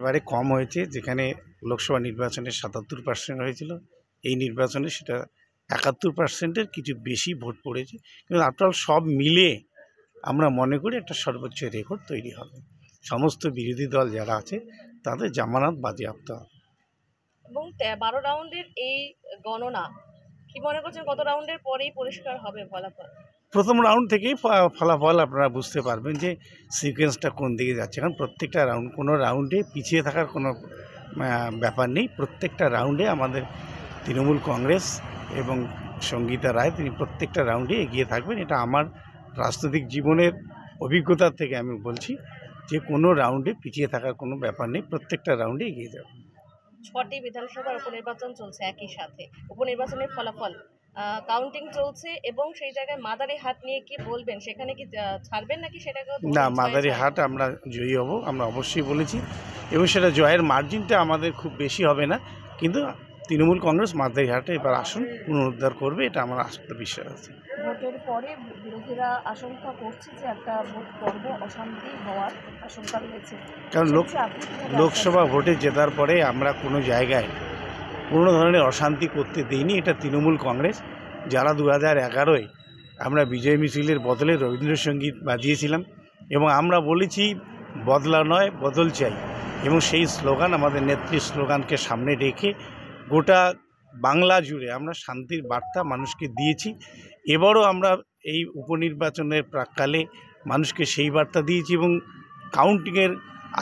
এবারে কম হয়েছে যেখানে লোকসভা নির্বাচনে সাতাত্তর পার্সেন্ট হয়েছিল এই নির্বাচনে সেটা একাত্তর পার্সেন্টের কিছু বেশি ভোট পড়েছে কিন্তু আফটার সব মিলে আমরা মনে করি একটা সর্বোচ্চ রেকর্ড তৈরি হবে সমস্ত বিরোধী দল যারা আছে তাদের জামানত বাজেয়াপ্ত হবে এবং বারো রাউন্ডের এই গণনা কি মনে করছেন কত রাউন্ডের পরেই পরিষ্কার হবে ফলাফল প্রথম রাউন্ড থেকেই ফলাফল আপনারা বুঝতে পারবেন যে সিকোয়েন্সটা কোন দিকে যাচ্ছে কারণ প্রত্যেকটা রাউন্ড কোনো রাউন্ডে পিছিয়ে থাকার কোনো ব্যাপার নেই প্রত্যেকটা রাউন্ডে আমাদের তৃণমূল কংগ্রেস এবং সঙ্গীতা রায় তিনি প্রত্যেকটা রাউন্ডে এগিয়ে থাকবেন এটা আমার রাজনৈতিক জীবনের অভিজ্ঞতা থেকে আমি বলছি যে কোনো রাউন্ডে পিছিয়ে থাকার কোনো ব্যাপার নেই প্রত্যেকটা রাউন্ডে এগিয়ে যাবে ছটি বিধানসভার উপনির্বাচন চলছে একই সাথে উপনির্বাচনের ফলাফল কাউন্টিং চলছে এবং সেই জায়গায় মাদারি হাট নিয়ে কি বলবেন সেখানে কি ছাড়বেন নাকি সেটাকে না মাদারি হাট আমরা জয়ী হব আমরা অবশ্যই বলেছি এবং সেটা জয়ের মার্জিনটা আমাদের খুব বেশি হবে না কিন্তু তৃণমূল কংগ্রেস মাদারি হাটে এবার আসন পুনরুদ্ধার করবে এটা আমার আসতে বিশ্বাস আছে ভোটের পরে বিরোধীরা আশঙ্কা করছে যে একটা ভোট পর্ব অশান্তি হওয়ার আশঙ্কা রয়েছে কারণ লোক লোকসভা ভোটে জেতার পরে আমরা কোনো জায়গায় কোনো ধরনের অশান্তি করতে দেয়নি এটা তৃণমূল কংগ্রেস যারা দু হাজার এগারোয় আমরা বিজয় মিছিলের বদলে রবীন্দ্রসঙ্গীত বাজিয়েছিলাম এবং আমরা বলেছি বদলা নয় বদল চাই এবং সেই স্লোগান আমাদের নেত্রী স্লোগানকে সামনে রেখে গোটা বাংলা জুড়ে আমরা শান্তির বার্তা মানুষকে দিয়েছি এবারও আমরা এই উপনির্বাচনের প্রাককালে মানুষকে সেই বার্তা দিয়েছি এবং কাউন্টিংয়ের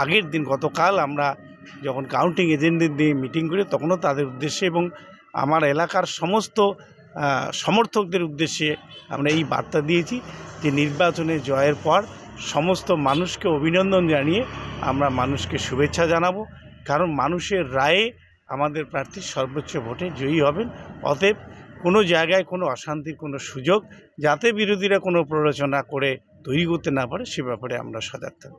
আগের দিন গতকাল আমরা যখন কাউন্টিং এজেন্টদের দিয়ে মিটিং করে তখনও তাদের উদ্দেশ্যে এবং আমার এলাকার সমস্ত সমর্থকদের উদ্দেশ্যে আমরা এই বার্তা দিয়েছি যে নির্বাচনে জয়ের পর সমস্ত মানুষকে অভিনন্দন জানিয়ে আমরা মানুষকে শুভেচ্ছা জানাব কারণ মানুষের রায়ে আমাদের প্রার্থী সর্বোচ্চ ভোটে জয়ী হবেন অতএব কোনো জায়গায় কোনো অশান্তির কোনো সুযোগ যাতে বিরোধীরা কোনো প্ররোচনা করে তৈরি করতে না পারে সে ব্যাপারে আমরা সজাগ থাকব